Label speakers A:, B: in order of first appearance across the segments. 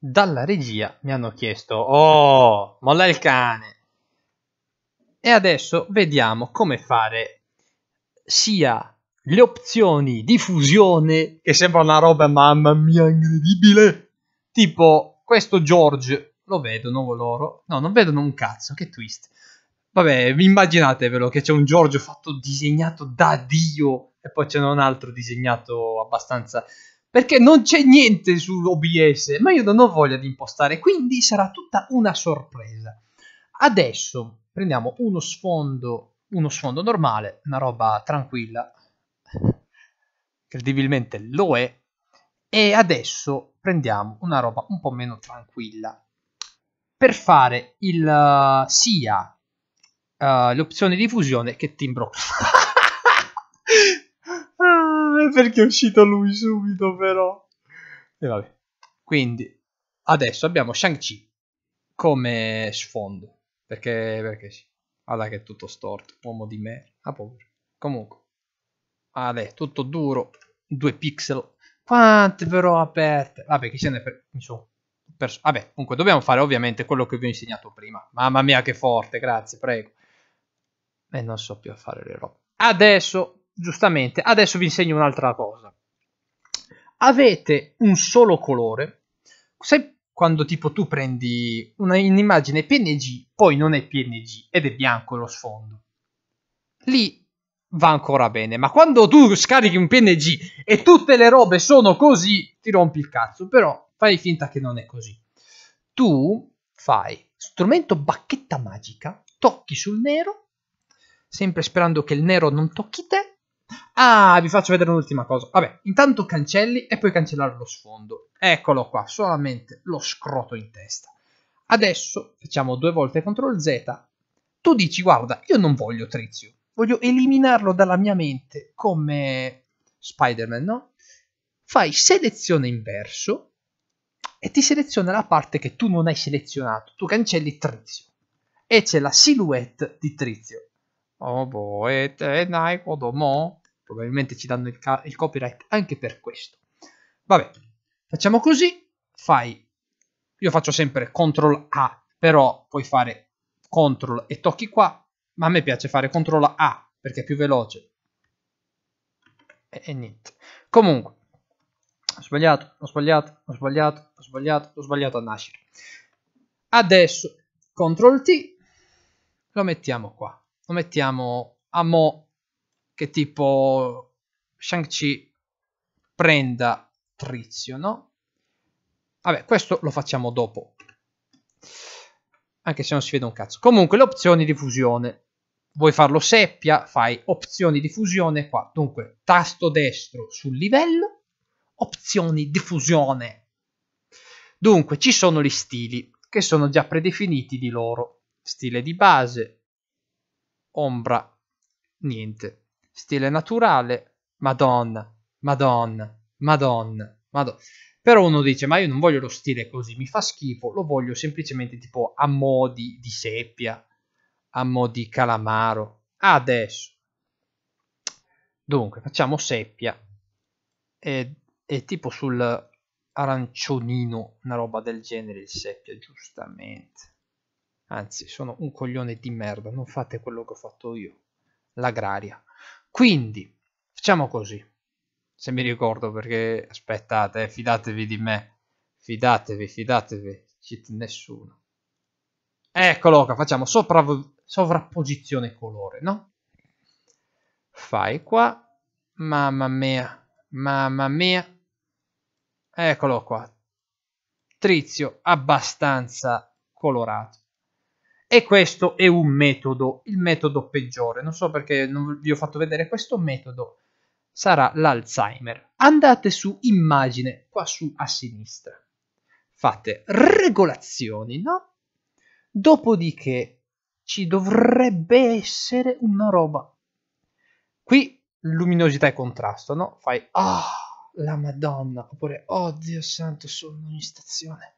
A: dalla regia mi hanno chiesto oh molla il cane e adesso vediamo come fare sia le opzioni di fusione che sembra una roba mamma mia incredibile tipo questo George lo vedono loro no non vedono un cazzo che twist vabbè immaginatevelo che c'è un George fatto disegnato da Dio e poi c'è un altro disegnato abbastanza perché non c'è niente su OBS, ma io non ho voglia di impostare, quindi sarà tutta una sorpresa. Adesso prendiamo uno sfondo, uno sfondo normale, una roba tranquilla, credibilmente lo è, e adesso prendiamo una roba un po' meno tranquilla. Per fare il, uh, sia uh, eh, l'opzione di fusione che timbro perché è uscito lui subito, però. E vabbè. Quindi, adesso abbiamo Shang-Chi come sfondo. Perché, perché sì. Guarda che è tutto storto. Uomo di me. Ah, povero. Comunque. Vabbè, tutto duro. Due pixel. Quante però aperte. Vabbè, chi se ne frega. Mi perso. Vabbè, comunque, dobbiamo fare ovviamente quello che vi ho insegnato prima. Mamma mia, che forte. Grazie, prego. E non so più fare le robe. Adesso giustamente, adesso vi insegno un'altra cosa. Avete un solo colore. Se quando tipo tu prendi un'immagine PNG, poi non è PNG ed è bianco lo sfondo. Lì va ancora bene, ma quando tu scarichi un PNG e tutte le robe sono così, ti rompi il cazzo, però fai finta che non è così. Tu fai strumento bacchetta magica, tocchi sul nero, sempre sperando che il nero non tocchi te, Ah, vi faccio vedere un'ultima cosa. Vabbè, intanto cancelli e puoi cancellare lo sfondo. Eccolo qua, solamente lo scroto in testa. Adesso facciamo due volte CTRL Z. Tu dici, guarda, io non voglio Trizio. Voglio eliminarlo dalla mia mente come Spider-Man, no? Fai selezione inverso e ti seleziona la parte che tu non hai selezionato. Tu cancelli Trizio. E c'è la silhouette di Trizio. Oh boh, e te, Nai, Kodomo. Oh, Probabilmente ci danno il, il copyright anche per questo. Vabbè, facciamo così. Fai, io faccio sempre CTRL A, però puoi fare CTRL e tocchi qua, ma a me piace fare CTRL A perché è più veloce. E, e niente. Comunque, ho sbagliato, ho sbagliato, ho sbagliato, ho sbagliato, ho sbagliato a nascere. Adesso CTRL T lo mettiamo qua, lo mettiamo a mo che tipo Shang-Chi prenda Trizio, no? Vabbè, questo lo facciamo dopo. Anche se non si vede un cazzo. Comunque, le opzioni di fusione. Vuoi farlo seppia? Fai opzioni di fusione qua. Dunque, tasto destro sul livello, opzioni di fusione. Dunque, ci sono gli stili che sono già predefiniti di loro. Stile di base, ombra, niente stile naturale, madonna, madonna, madonna, madonna. Però uno dice, ma io non voglio lo stile così, mi fa schifo, lo voglio semplicemente tipo a modi di seppia, a modi calamaro. Adesso. Dunque, facciamo seppia e, e tipo sul arancionino, una roba del genere, il seppia, giustamente. Anzi, sono un coglione di merda, non fate quello che ho fatto io. L'agraria. Quindi, facciamo così. Se mi ricordo perché aspettate, fidatevi di me. Fidatevi, fidatevi. Cheat nessuno. Eccolo qua, facciamo sovrapposizione colore, no? Fai qua. Mamma mia, mamma mia. Eccolo qua. Trizio abbastanza colorato. E questo è un metodo, il metodo peggiore. Non so perché non vi ho fatto vedere questo metodo. Sarà l'Alzheimer. Andate su immagine, qua su a sinistra. Fate regolazioni, no? Dopodiché ci dovrebbe essere una roba. Qui luminosità e contrasto, no? Fai, ah, oh, la madonna, oppure, oh Dio santo, sono in stazione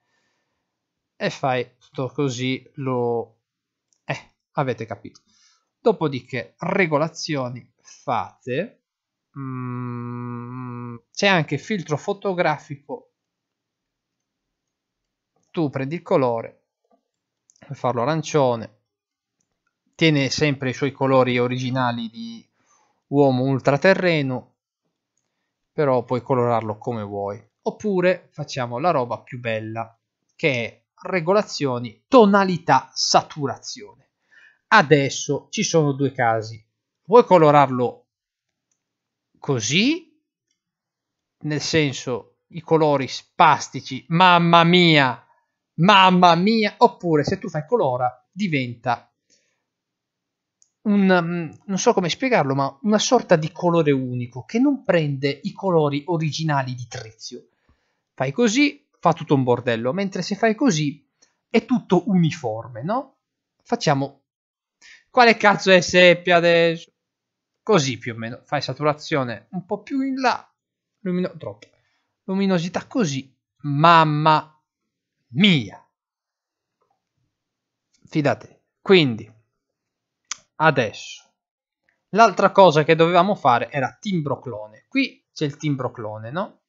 A: e fai tutto così lo avete capito. Dopodiché, regolazioni fate. Mm, c'è anche filtro fotografico. Tu prendi il colore, per farlo arancione. Tiene sempre i suoi colori originali di uomo ultraterreno, però puoi colorarlo come vuoi. Oppure facciamo la roba più bella, che è regolazioni, tonalità, saturazione Adesso ci sono due casi. Vuoi colorarlo così, nel senso i colori spastici, mamma mia, mamma mia, oppure se tu fai colora diventa un, mm, non so come spiegarlo, ma una sorta di colore unico che non prende i colori originali di Trezio. Fai così, fa tutto un bordello, mentre se fai così è tutto uniforme, no? Facciamo quale cazzo è seppia adesso? Così più o meno. Fai saturazione un po' più in là. Lumino... Troppo. Luminosità così. Mamma mia. Fidate. Quindi, adesso. L'altra cosa che dovevamo fare era timbro clone. Qui c'è il timbro clone, no?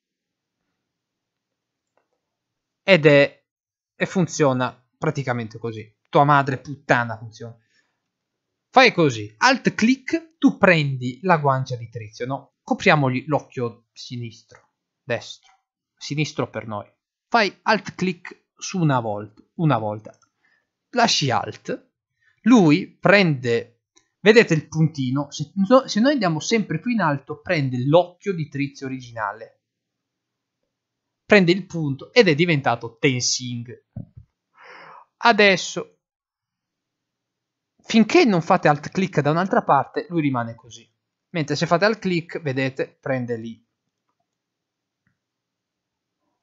A: Ed è... e funziona praticamente così. Tua madre puttana funziona. Fai così, alt clic, tu prendi la guancia di Trizio, no? Copriamogli l'occhio sinistro, destro, sinistro per noi. Fai alt clic su una volta, una volta. Lasci alt, lui prende, vedete il puntino, se, no, se noi andiamo sempre più in alto prende l'occhio di Trizio originale. Prende il punto ed è diventato Tensing. Adesso Finché non fate alt click da un'altra parte, lui rimane così. Mentre se fate alt click, vedete, prende lì.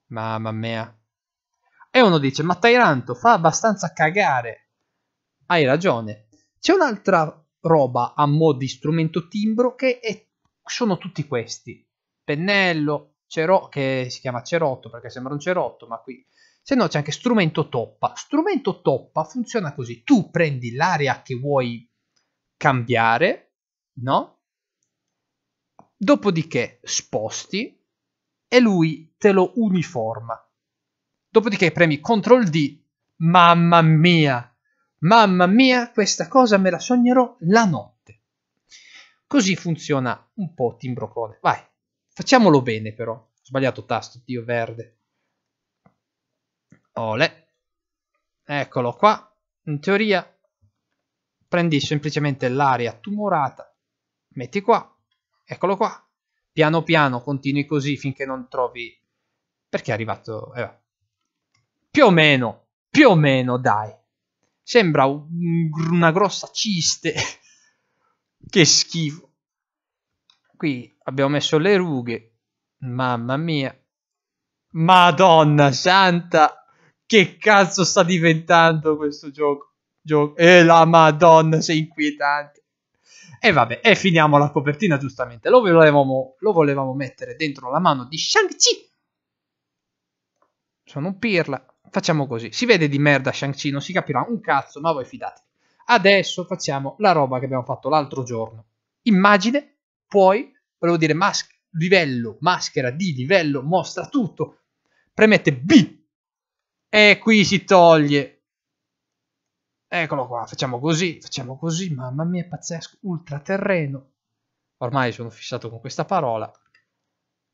A: Mamma mia. E uno dice, ma Tairanto fa abbastanza cagare. Hai ragione. C'è un'altra roba a mo' di strumento timbro che è... sono tutti questi. Pennello, cero... che si chiama cerotto perché sembra un cerotto, ma qui se no c'è anche strumento toppa. Strumento toppa funziona così. Tu prendi l'area che vuoi cambiare, no? Dopodiché sposti e lui te lo uniforma. Dopodiché premi CTRL D. Mamma mia! Mamma mia, questa cosa me la sognerò la notte. Così funziona un po' Timbrocone. Vai, facciamolo bene però. sbagliato tasto, Dio verde. Ole. Eccolo qua. In teoria prendi semplicemente l'area tumorata, metti qua, eccolo qua. Piano piano continui così finché non trovi... Perché è arrivato... Eh, più o meno, più o meno, dai. Sembra un, una grossa ciste. che schifo. Qui abbiamo messo le rughe. Mamma mia. Madonna santa che cazzo sta diventando questo gioco? Gio- e eh, la madonna, sei inquietante. E vabbè, e finiamo la copertina giustamente. Lo volevamo, lo volevamo mettere dentro la mano di Shang-Chi. Sono un pirla. Facciamo così. Si vede di merda Shang-Chi, non si capirà un cazzo, ma voi fidate. Adesso facciamo la roba che abbiamo fatto l'altro giorno. Immagine, poi, volevo dire mas- livello, maschera di livello, mostra tutto. Premette B e qui si toglie. Eccolo qua, facciamo così, facciamo così, mamma mia, è pazzesco, ultraterreno. Ormai sono fissato con questa parola.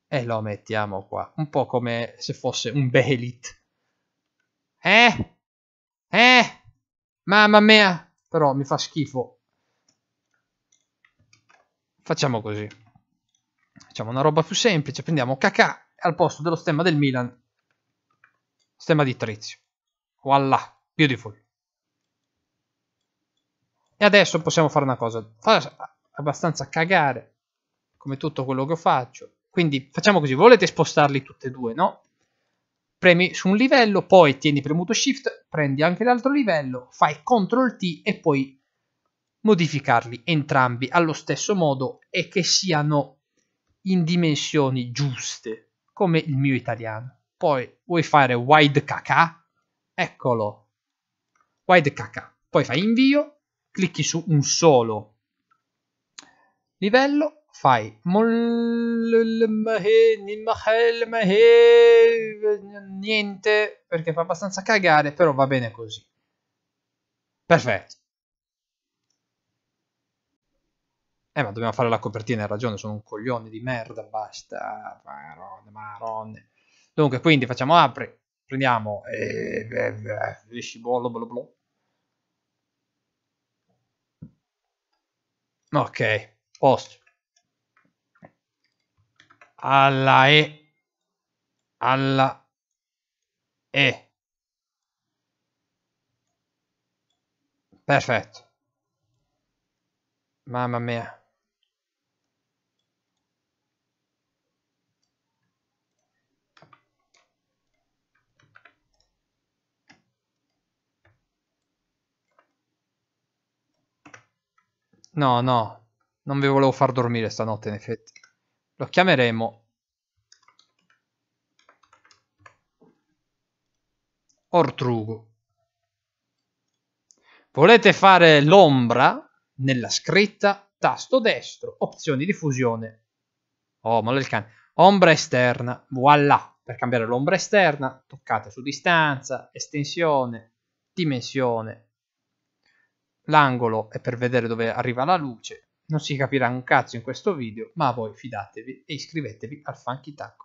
A: E lo mettiamo qua, un po' come se fosse un Belit. Eh? Eh? Mamma mia! Però mi fa schifo. Facciamo così. Facciamo una roba più semplice, prendiamo cacà al posto dello stemma del Milan Stemma di Trizio. Voilà, beautiful. E adesso possiamo fare una cosa. Fa abbastanza cagare, come tutto quello che faccio. Quindi facciamo così, volete spostarli tutti e due, no? Premi su un livello, poi tieni premuto Shift, prendi anche l'altro livello, fai CTRL T e poi modificarli entrambi allo stesso modo e che siano in dimensioni giuste, come il mio italiano poi vuoi fare wide kk, eccolo, wide kk, poi fai invio, clicchi su un solo livello, fai niente perché fa abbastanza cagare, però va bene così. Perfetto. Eh, ma dobbiamo fare la copertina, hai ragione, sono un coglione di merda, basta. marone, marone. Dunque, quindi facciamo apri, prendiamo eh, eh, eh, eh bollo bla bla. Ok, post. Alla E. Alla E. Perfetto. Mamma mia. No, no. Non vi volevo far dormire stanotte, in effetti. Lo chiameremo... Ortrugo. Volete fare l'ombra? Nella scritta, tasto destro, opzioni di fusione. Oh, ma il cane. Ombra esterna, voilà. Per cambiare l'ombra esterna, toccate su distanza, estensione, dimensione, l'angolo è per vedere dove arriva la luce. Non si capirà un cazzo in questo video, ma voi fidatevi e iscrivetevi al Funky Tacco.